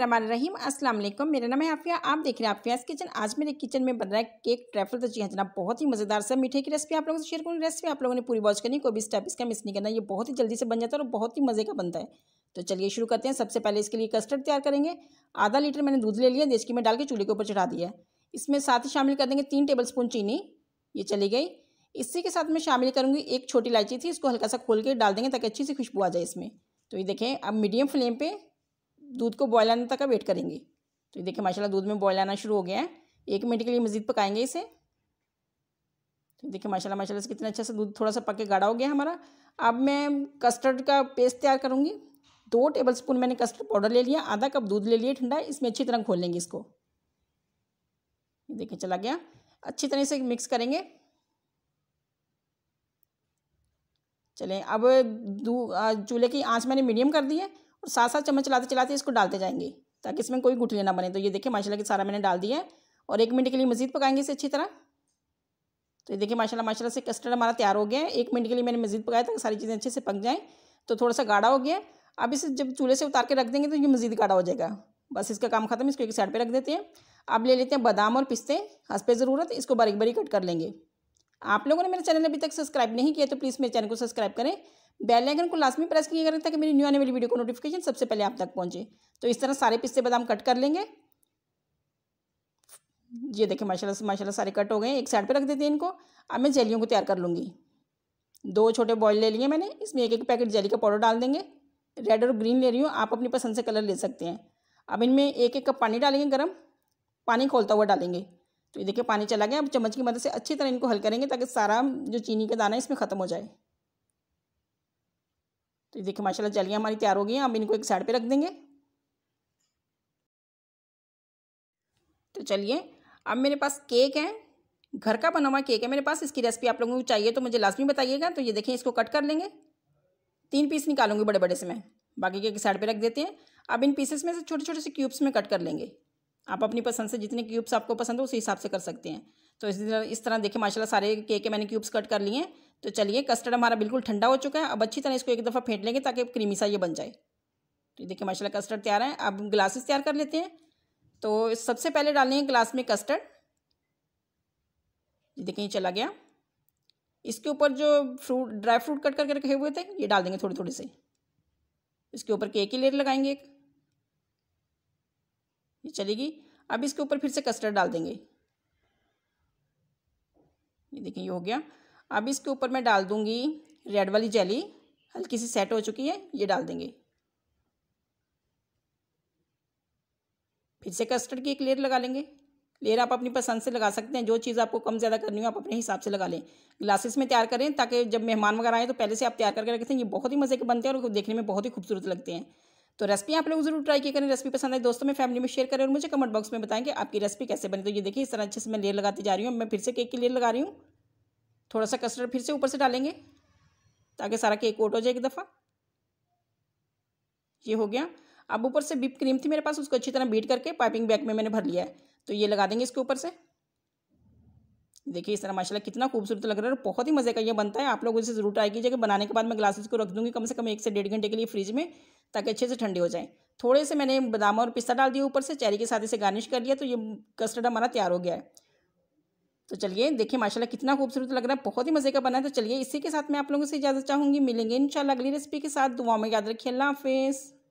रहीम अस्सलाम वालेकुम मेरा नाम है आफिया आप देख रहे हैं आफियाज किचन आज मेरे किचन में बन रहा है केक ट्रैफल तो जी हाँ जना बहुत ही मज़ेदार सा मीठे की रेसिपी आप लोगों से शेयर करूँगी रेसिपी आप लोगों ने पूरी वॉच करनी कोई भी स्टेप इसका मिस नहीं करना ये बहुत ही जल्दी से बन जाता है और बहुत ही मज़े का बनता है तो चलिए शुरू करते हैं सबसे पहले इसके लिए कस्टर्ड तैयार करेंगे आधा लीटर मैंने दूध ले लिया की में डाल के चूल्हे के ऊपर चढ़ा दिया इसमें साथ ही शामिल कर देंगे तीन टेबल स्पून चीनी ये चली गई इसी के साथ मैं शामिल करूँगी एक छोटी इलायची थी इसको हल्का सा खोल के डाल देंगे ताकि अच्छी सी खुशबू आ जाए इसमें तो ये देखें अब मीडियम फ्लेम पर दूध को बॉयल आने तक वेट करेंगे तो ये देखिए माशाल्लाह दूध में बॉयल आना शुरू हो गया है एक मिनट के लिए मज़ीद पकाएंगे इसे तो देखिए माशाल्लाह माशाल्लाह से कितना अच्छा सा दूध थोड़ा सा पक के गाढ़ा हो गया हमारा अब मैं कस्टर्ड का पेस्ट तैयार करूँगी दो टेबल स्पून मैंने कस्टर्ड पाउडर ले लिया आधा कप दूध ले लिया ठंडा इसमें अच्छी तरह खोल लेंगे इसको देखिए चला गया अच्छी तरह से मिक्स करेंगे चलें अब चूल्हे की आंच मैंने मीडियम कर दी है और साथ साथ चम्मच चलाते चलाते इसको डालते जाएंगे ताकि इसमें कोई गुठली ना बने तो ये देखिए माशाला कि सारा मैंने डाल दिया है और एक मिनट के लिए मज़ीद पकाएंगे इसे अच्छी तरह तो ये देखिए माशाला माशाला से कस्टर्ड हमारा तैयार हो गया है एक मिनट के लिए मैंने मज़ीद पकाया ताकि सारी चीज़ें अच्छे से पक जाएँ तो थोड़ा सा गाढ़ा हो गया अब इसे जब चूल्हे से उतार के रख देंगे तो ये मज़ीद गाढ़ा हो जाएगा बस इसका काम ख़त्म इसको एक साइड पर रख देते हैं अब ले लेते हैं बादाम और पिस्ते हंस पे ज़रूरत इसको बारीक बारीक कट कर लेंगे आप लोगों ने मेरे चैनल अभी तक सब्सक्राइब नहीं किया तो प्लीज़ मेरे चैनल को सब्सक्राइब करें बेल आइकन को लास्ट में प्रेस किया करें ताकि मेरी न्यू आने वाली वीडियो को नोटिफिकेशन सबसे पहले आप तक पहुंचे तो इस तरह सारे पिस्ते बादाम कट कर लेंगे ये देखें माशाल्लाह से माशाल्लाह सारे कट हो गए एक साइड पर रख देते हैं इनको अब मैं जेलियों को तैयार कर लूँगी दो छोटे बॉयल ले लिए मैंने इसमें एक एक पैकेट जेली का पाउडर डाल देंगे रेड और ग्रीन ले रही हूँ आप अपनी पसंद से कलर ले सकते हैं अब इनमें एक एक कप पानी डालेंगे गर्म पानी खोलता हुआ डालेंगे तो ये देखिए पानी चला गया अब चम्मच की मदद से अच्छी तरह इनको हल करेंगे ताकि सारा जो चीनी का दाना है इसमें ख़त्म हो जाए तो ये देखिए माशाल्लाह जलियाँ हमारी तैयार हो गई हैं अब इनको एक साइड पे रख देंगे तो चलिए अब मेरे पास केक है घर का बना हुआ केक है मेरे पास इसकी रेसिपी आप लोगों को चाहिए तो मुझे लाजमी बताइएगा तो ये देखिए इसको कट कर लेंगे तीन पीस निकालूंगी बड़े बड़े से मैं बाकी के साइड पे रख देते हैं अब इन पीसेस में से छोटे छोटे से क्यूब्स में कट कर लेंगे आप अपनी पसंद से जितने क्यूब्स आपको पसंद हो उसी हिसाब से कर सकते हैं तो इस तरह इस तरह देखिए माशाल्लाह सारे केक के मैंने क्यूब्स कट कर लिए तो चलिए कस्टर्ड हमारा बिल्कुल ठंडा हो चुका है अब अच्छी तरह इसको एक दफ़ा फेंट लेंगे ताकि क्रीमी सा ये बन जाए तो देखिए माशाला कस्टर्ड तैयार है अब ग्लासेस तैयार कर लेते हैं तो सबसे पहले डालेंगे ग्लास में कस्टर्ड ये देखिए चला गया इसके ऊपर जो फ्रूट ड्राई फ्रूट कट करके रखे हुए थे ये डाल देंगे थोड़े थोड़े से इसके ऊपर केक की लेयर लगाएंगे एक ये चलेगी अब इसके ऊपर फिर से कस्टर्ड डाल देंगे ये देखिए ये हो गया अब इसके ऊपर मैं डाल दूंगी रेड वाली जेली हल्की सी सेट हो चुकी है ये डाल देंगे फिर से कस्टर्ड की एक लेयर लगा लेंगे लेयर आप अपनी पसंद से लगा सकते हैं जो चीज़ आपको कम ज़्यादा करनी हो आप अपने हिसाब से लगा लें ग्लासेस में तैयार करें ताकि जब मेहमान वगैरह आए तो पहले से आप तैयार करके रखें ये बहुत ही मज़े के बनते हैं और देखने में बहुत ही खूबसूरत लगते हैं तो रेसिपी आप लोग जरूर ट्राई किया करें रेसिपी पसंद आई तो दोस्तों में फैमिली में शेयर करें और मुझे कमेंट बॉक्स में बताएं कि आपकी रेसिपी कैसे बनी तो ये देखिए इस तरह अच्छे से मैं लेयर लगाती जा रही हूँ मैं फिर से केक की लेयर लगा रही हूँ थोड़ा सा कस्टर्ड फिर से ऊपर से डालेंगे ताकि सारा केक कोट हो जाए एक दफ़ा ये हो गया अब ऊपर से बिप क्रीम थी मेरे पास उसको अच्छी तरह बीट करके पाइपिंग बैग में मैंने भर लिया है तो ये लगा देंगे इसके ऊपर से देखिए इस तरह माशाल्लाह कितना खूबसूरत लग रहा है और बहुत ही मज़े का ये बनता है आप लोग इसे ज़रूर ट्राई कीजिएगा बनाने के बाद मैं ग्लासेस को रख दूँगी कम से कम एक से डेढ़ घंटे के लिए फ्रिज में ताकि अच्छे से ठंडे हो जाएँ थोड़े से मैंने बादाम और पिस्ता डाल दिया ऊपर से चेरी के साथ इसे गार्निश कर लिया तो ये कस्टर्ड हमारा तैयार हो गया है तो चलिए देखिए माशाल्लाह कितना खूबसूरत लग रहा है बहुत ही मज़े का बना है तो चलिए इसी के साथ मैं आप लोगों से इजाज़त चाहूँगी मिलेंगे इंशाल्लाह अगली रेसिपी के साथ दुआ में याद रखिए अल्लाह हाफिज़